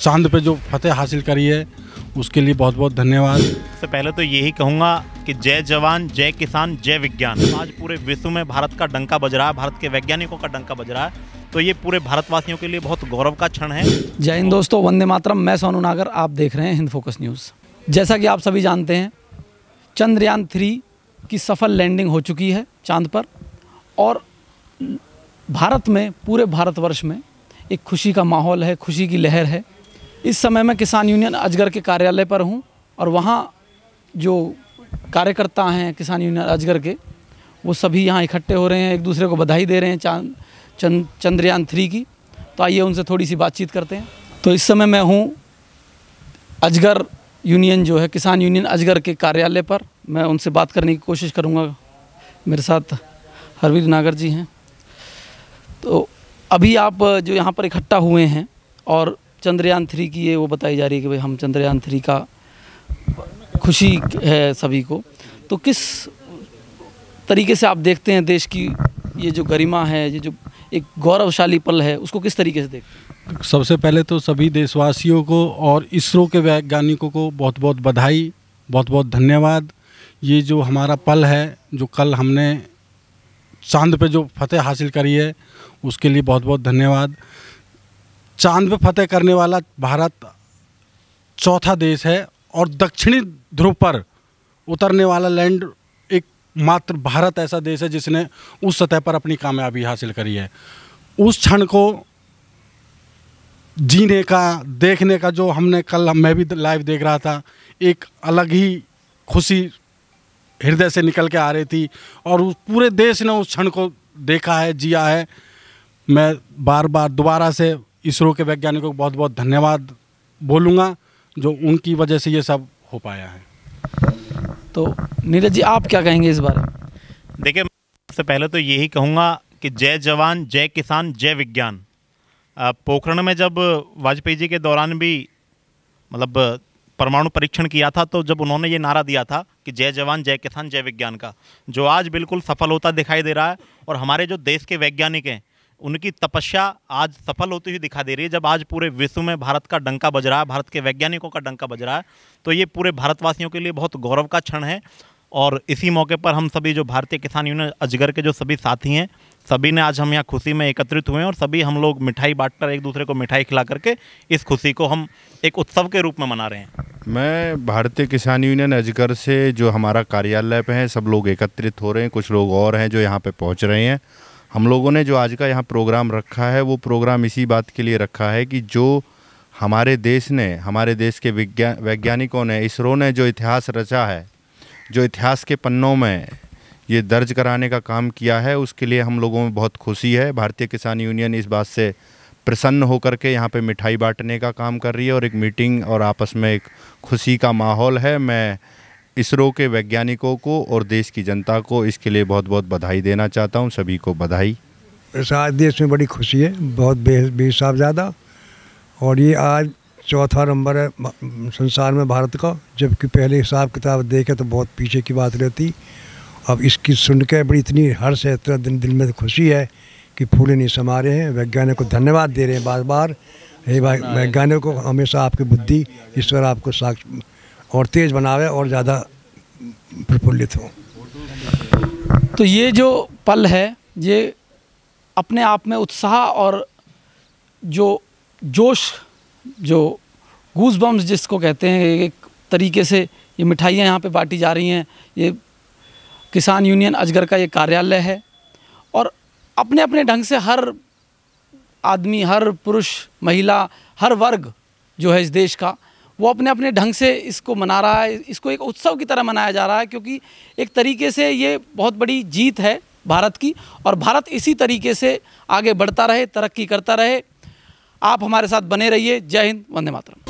चांद पे जो फतेह हासिल करी है उसके लिए बहुत बहुत धन्यवाद सबसे पहले तो यही कहूँगा कि जय जवान जय किसान जय विज्ञान आज पूरे विश्व में भारत का डंका बज रहा है भारत के वैज्ञानिकों का डंका बज रहा है तो ये पूरे भारतवासियों के लिए बहुत गौरव का क्षण है जय हिंद दोस्तों वंदे मातरम मैं सोनू नागर आप देख रहे हैं हिंद फोकस न्यूज़ जैसा कि आप सभी जानते हैं चंद्रयान थ्री की सफल लैंडिंग हो चुकी है चांद पर और भारत में पूरे भारतवर्ष में एक खुशी का माहौल है खुशी की लहर है इस समय मैं किसान यूनियन अजगर के कार्यालय पर हूँ और वहाँ जो कार्यकर्ता हैं किसान यूनियन अजगर के वो सभी यहाँ इकट्ठे हो रहे हैं एक दूसरे को बधाई दे रहे हैं चांद चंद चंद्रयान थ्री की तो आइए उनसे थोड़ी सी बातचीत करते हैं तो इस समय मैं हूँ अजगर यूनियन जो है किसान यूनियन अजगर के कार्यालय पर मैं उनसे बात करने की कोशिश करूँगा मेरे साथ हरवीर नागर जी हैं तो अभी आप जो यहाँ पर इकट्ठा हुए हैं और चंद्रयान थ्री की ये वो बताई जा रही है कि भाई हम चंद्रयान थ्री का खुशी है सभी को तो किस तरीके से आप देखते हैं देश की ये जो गरिमा है ये जो एक गौरवशाली पल है उसको किस तरीके से देखते हैं सबसे पहले तो सभी देशवासियों को और इसरो के वैज्ञानिकों को बहुत बहुत बधाई बहुत बहुत धन्यवाद ये जो हमारा पल है जो कल हमने चांद पे जो फतेह हासिल करी है उसके लिए बहुत बहुत धन्यवाद चांद पे फतेह करने वाला भारत चौथा देश है और दक्षिणी ध्रुव पर उतरने वाला लैंड एक मात्र भारत ऐसा देश है जिसने उस सतह पर अपनी कामयाबी हासिल करी है उस क्षण को जीने का देखने का जो हमने कल मैं भी लाइव देख रहा था एक अलग ही खुशी हृदय से निकल के आ रही थी और उस पूरे देश ने उस क्षण को देखा है जिया है मैं बार बार दोबारा से इसरो के वैज्ञानिकों को बहुत बहुत धन्यवाद बोलूँगा जो उनकी वजह से ये सब हो पाया है तो नीरज जी आप क्या कहेंगे इस बारे देखिए सबसे पहले तो यही कहूँगा कि जय जवान जय किसान जय विज्ञान पोखरण में जब वाजपेयी जी के दौरान भी मतलब परमाणु परीक्षण किया था तो जब उन्होंने ये नारा दिया था कि जय जवान जय किसान जय विज्ञान का जो आज बिल्कुल सफल होता दिखाई दे रहा है और हमारे जो देश के वैज्ञानिक हैं उनकी तपस्या आज सफल होती हुई दिखा दे रही है जब आज पूरे विश्व में भारत का डंका बज रहा है भारत के वैज्ञानिकों का डंका बज रहा है तो ये पूरे भारतवासियों के लिए बहुत गौरव का क्षण है और इसी मौके पर हम सभी जो भारतीय किसान यूनियन अजगर के जो सभी साथी हैं सभी ने आज हम यहाँ खुशी में एकत्रित हुए हैं और सभी हम लोग मिठाई बांटकर एक दूसरे को मिठाई खिला करके इस खुशी को हम एक उत्सव के रूप में मना रहे हैं मैं भारतीय किसान यूनियन अजगर से जो हमारा कार्यालय पे है सब लोग एकत्रित हो रहे हैं कुछ लोग और हैं जो यहाँ पे पहुँच रहे हैं हम लोगों ने जो आज का यहाँ प्रोग्राम रखा है वो प्रोग्राम इसी बात के लिए रखा है कि जो हमारे देश ने हमारे देश के विज्ञान वैज्ञानिकों ने इसरो ने जो इतिहास रचा है जो इतिहास के पन्नों में ये दर्ज कराने का काम किया है उसके लिए हम लोगों में बहुत खुशी है भारतीय किसान यूनियन इस बात से प्रसन्न होकर के यहाँ पे मिठाई बांटने का काम कर रही है और एक मीटिंग और आपस में एक खुशी का माहौल है मैं इसरो के वैज्ञानिकों को और देश की जनता को इसके लिए बहुत बहुत बधाई देना चाहता हूँ सभी को बधाई आज देश में बड़ी खुशी है बहुत बेहद बीर और ये आज चौथा नंबर है संसार में भारत का जबकि पहले हिसाब किताब देखे तो बहुत पीछे की बात रहती अब इसकी सुन के बड़ी इतनी हर्ष है इतना दिन दिल में खुशी है कि फूले नहीं समा रहे हैं वैज्ञानिक को धन्यवाद दे रहे हैं बार बार हे भाई वैज्ञानिक को हमेशा आपकी बुद्धि ईश्वर आपको साक्ष और तेज़ बनावे और ज़्यादा प्रफुल्लित हो तो ये जो पल है ये अपने आप में उत्साह और जो जोश जो गूस बम्स जिसको कहते हैं एक तरीके से ये मिठाइयाँ यहाँ पे बांटी जा रही हैं ये किसान यूनियन अजगर का ये कार्यालय है और अपने अपने ढंग से हर आदमी हर पुरुष महिला हर वर्ग जो है इस देश का वो अपने अपने ढंग से इसको मना रहा है इसको एक उत्सव की तरह मनाया जा रहा है क्योंकि एक तरीके से ये बहुत बड़ी जीत है भारत की और भारत इसी तरीके से आगे बढ़ता रहे तरक्की करता रहे आप हमारे साथ बने रहिए जय हिंद वंदे मातरम